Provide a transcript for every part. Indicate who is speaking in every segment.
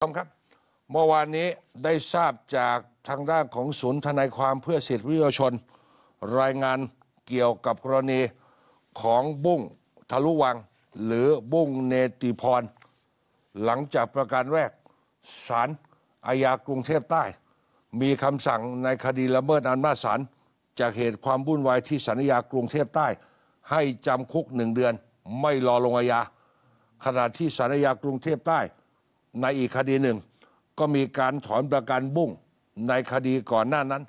Speaker 1: ครับครับเมื่อวานนี้ได้ทราบจากทางด้านของศูนย์ทนายความเพื่อสิทธิวิชชน รายงานเกี่ยวกับกรณีของบุ้งทะลุวัง หรือบุ้งเนติพรหลังจากประการแรกศาลอาญากรุงเทพใต้ มีคำสั่งในคดีละเมิดอำนาจศาลจากเหตุความวุ่นวายที่ศาลอาญากรุงเทพใต้ ให้จำคุกหนึ่งเดือนไม่รอลงอาญาขณะที่ศาลอาญากรุงเทพใต้ในอีกคดีหนึ่งก็มีการถอนประกันบุ้งในคดีก่อนหน้านั้น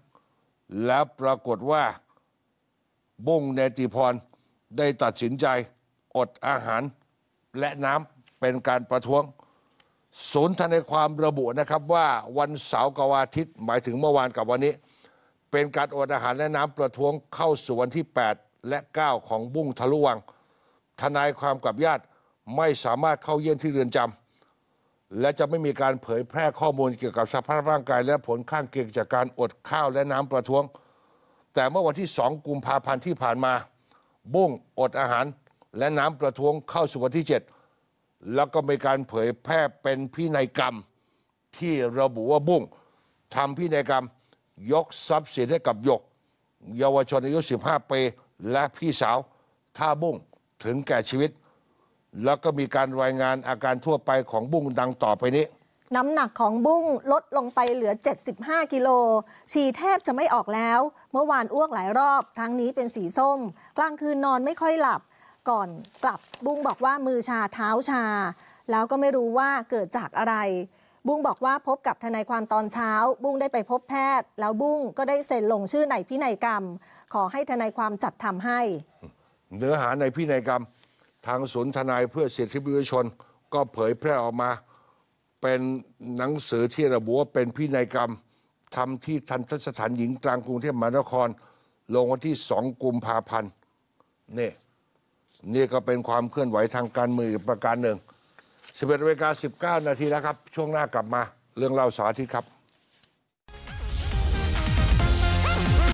Speaker 1: แล้วปรากฏว่าบุ้งเนติพรได้ตัดสินใจ อดอาหารและน้ำเป็นการประท้วงศูนย์ทนายความระบุนะครับว่าวันเสาร์กับวันอาทิตย์ หมายถึงเมื่อวานกับวันนี้ เป็นการอดอาหารและน้ำประท้วงเข้าสู่วันที่8และ9 ของบุ้งทะลุวังทนายความกับญาติไม่สามารถเข้าเยี่ยมที่เรือนจำและจะไม่มีการเผยแพร่ข้อมูลเกี่ยวกับสภาพร่างกาย และผลข้างเคียงจากการอดข้าวและน้ำประท้วง แต่เมื่อวันที่2กุมภาพันธ์ที่ผ่านมา บุ้งอดอาหารและน้ำประท้วงเข้าสู่วันที่ 7 แล้วก็มีการเผยแพร่เป็นพินัยกรรม ที่ระบุว่าบุ้งทำพินัยกรรมยกทรัพย์สินให้กับยกเยาวชนอายุ15ปีและพี่สาวท่าบุ้งถึงแก่ชีวิตแล้วก็มีการรายงานอาการทั่วไปของบุ้งดังต่อไปนี้
Speaker 2: น้ำหนักของบุ้งลดลงไปเหลือ 75 กิโลฉี่แทบจะไม่ออกแล้ว เมื่อวานอ้วกหลายรอบ ทั้งนี้เป็นสีส้ม กลางคืนนอนไม่ค่อยหลับ ก่อนกลับบุ้งบอกว่ามือชาเท้าชา แล้วก็ไม่รู้ว่าเกิดจากอะไร บุ้งบอกว่าพบกับทนายความตอนเช้า บุ้งได้ไปพบแพทย์ แล้วบุ้งก็ได้เซ็นลงชื่อในพินัยกรรม ขอให้ทนายความจัดทำให้
Speaker 1: เนื้อหาในพินัยกรรมทางศูนย์ทนายเพื่อสิทธิมนุษยชน ก็เผยแพร่ออกมาเป็นหนังสือที่ระบุว่าเป็นพินัยกรรมทำที่ทันทสถานหญิงกลางกรุงเทพมหานคร ลงวันที่สองกุมภาพันธ์นี่ นี่ก็เป็นความเคลื่อนไหวทางการเมืองประการหนึ่ง11เวนา19นาทีแล้วครับ ช่วงหน้ากลับมาเรื่องเล่าสาธิตครับ